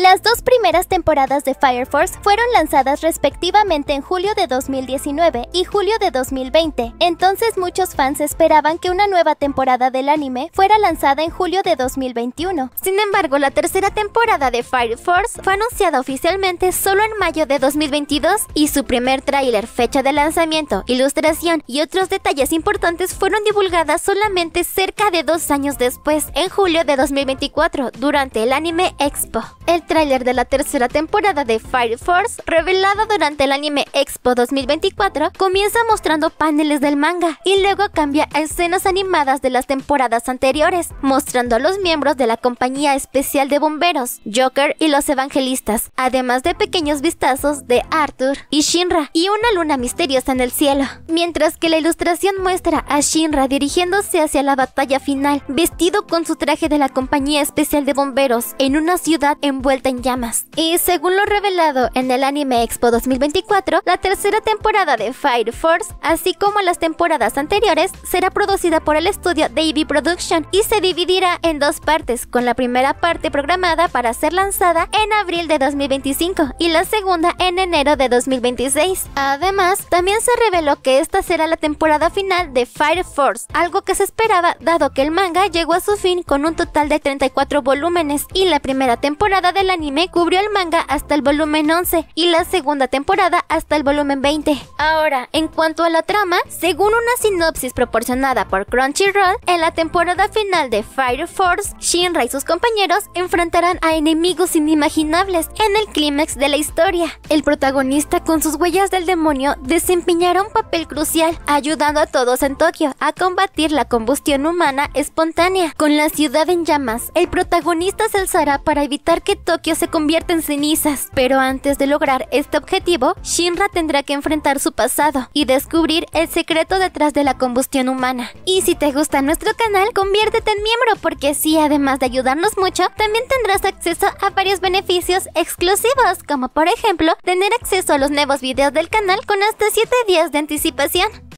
Las dos primeras temporadas de Fire Force fueron lanzadas respectivamente en julio de 2019 y julio de 2020, entonces muchos fans esperaban que una nueva temporada del anime fuera lanzada en julio de 2021. Sin embargo, la tercera temporada de Fire Force fue anunciada oficialmente solo en mayo de 2022 y su primer tráiler, fecha de lanzamiento, ilustración y otros detalles importantes fueron divulgadas solamente cerca de dos años después, en julio de 2024, durante el anime Expo el tráiler de la tercera temporada de Fire Force, revelado durante el anime Expo 2024, comienza mostrando paneles del manga y luego cambia a escenas animadas de las temporadas anteriores, mostrando a los miembros de la compañía especial de bomberos, Joker y los evangelistas, además de pequeños vistazos de Arthur y Shinra y una luna misteriosa en el cielo. Mientras que la ilustración muestra a Shinra dirigiéndose hacia la batalla final, vestido con su traje de la compañía especial de bomberos en una ciudad en vuelta en llamas. Y según lo revelado en el Anime Expo 2024, la tercera temporada de Fire Force, así como las temporadas anteriores, será producida por el estudio Davy Production y se dividirá en dos partes, con la primera parte programada para ser lanzada en abril de 2025 y la segunda en enero de 2026. Además, también se reveló que esta será la temporada final de Fire Force, algo que se esperaba dado que el manga llegó a su fin con un total de 34 volúmenes y la primera temporada del anime cubrió el manga hasta el volumen 11 y la segunda temporada hasta el volumen 20. Ahora, en cuanto a la trama, según una sinopsis proporcionada por Crunchyroll, en la temporada final de Fire Force, Shinra y sus compañeros enfrentarán a enemigos inimaginables en el clímax de la historia. El protagonista con sus huellas del demonio desempeñará un papel crucial, ayudando a todos en Tokio a combatir la combustión humana espontánea. Con la ciudad en llamas, el protagonista se alzará para evitar que Tokio se convierte en cenizas, pero antes de lograr este objetivo, Shinra tendrá que enfrentar su pasado y descubrir el secreto detrás de la combustión humana. Y si te gusta nuestro canal, conviértete en miembro porque así, además de ayudarnos mucho, también tendrás acceso a varios beneficios exclusivos, como por ejemplo, tener acceso a los nuevos videos del canal con hasta 7 días de anticipación.